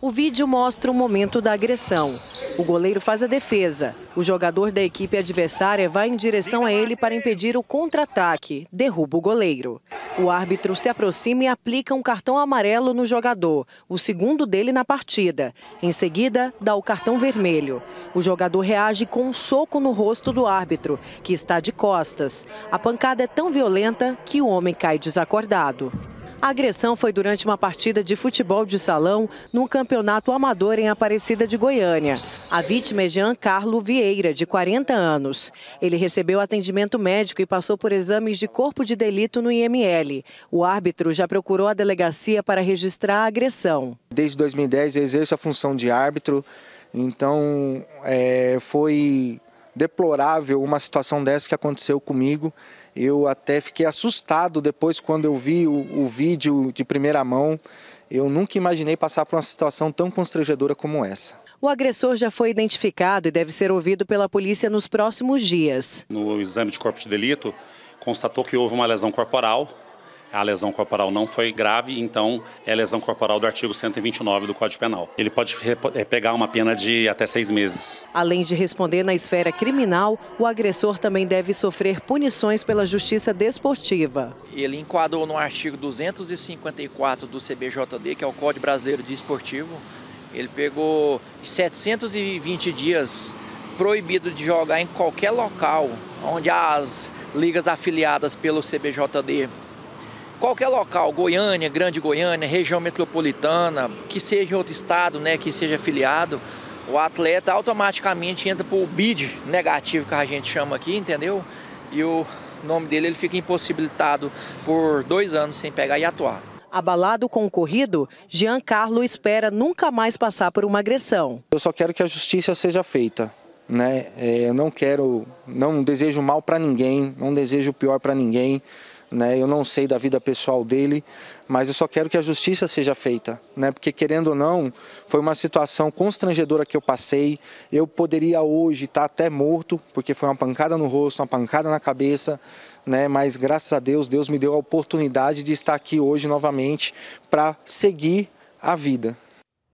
O vídeo mostra o momento da agressão. O goleiro faz a defesa. O jogador da equipe adversária vai em direção a ele para impedir o contra-ataque. Derruba o goleiro. O árbitro se aproxima e aplica um cartão amarelo no jogador, o segundo dele na partida. Em seguida, dá o cartão vermelho. O jogador reage com um soco no rosto do árbitro, que está de costas. A pancada é tão violenta que o homem cai desacordado. A agressão foi durante uma partida de futebol de salão num campeonato amador em Aparecida de Goiânia. A vítima é Jean Carlo Vieira, de 40 anos. Ele recebeu atendimento médico e passou por exames de corpo de delito no IML. O árbitro já procurou a delegacia para registrar a agressão. Desde 2010 eu exerço a função de árbitro, então é, foi deplorável uma situação dessa que aconteceu comigo. Eu até fiquei assustado depois quando eu vi o, o vídeo de primeira mão. Eu nunca imaginei passar por uma situação tão constrangedora como essa. O agressor já foi identificado e deve ser ouvido pela polícia nos próximos dias. No exame de corpo de delito, constatou que houve uma lesão corporal a lesão corporal não foi grave, então é lesão corporal do artigo 129 do Código Penal. Ele pode é, pegar uma pena de até seis meses. Além de responder na esfera criminal, o agressor também deve sofrer punições pela justiça desportiva. Ele enquadrou no artigo 254 do CBJD, que é o Código Brasileiro de Esportivo. Ele pegou 720 dias proibido de jogar em qualquer local onde as ligas afiliadas pelo CBJD qualquer local, Goiânia, Grande Goiânia, região metropolitana, que seja em outro estado, né, que seja afiliado, o atleta automaticamente entra para o bid negativo que a gente chama aqui, entendeu? E o nome dele ele fica impossibilitado por dois anos sem pegar e atuar. Abalado com o corrido, Jean Carlo espera nunca mais passar por uma agressão. Eu só quero que a justiça seja feita. Né? É, eu não quero, não desejo mal para ninguém, não desejo o pior para ninguém. Né? Eu não sei da vida pessoal dele, mas eu só quero que a justiça seja feita, né? Porque querendo ou não, foi uma situação constrangedora que eu passei. Eu poderia hoje estar até morto, porque foi uma pancada no rosto, uma pancada na cabeça, né? Mas graças a Deus, Deus me deu a oportunidade de estar aqui hoje novamente para seguir a vida,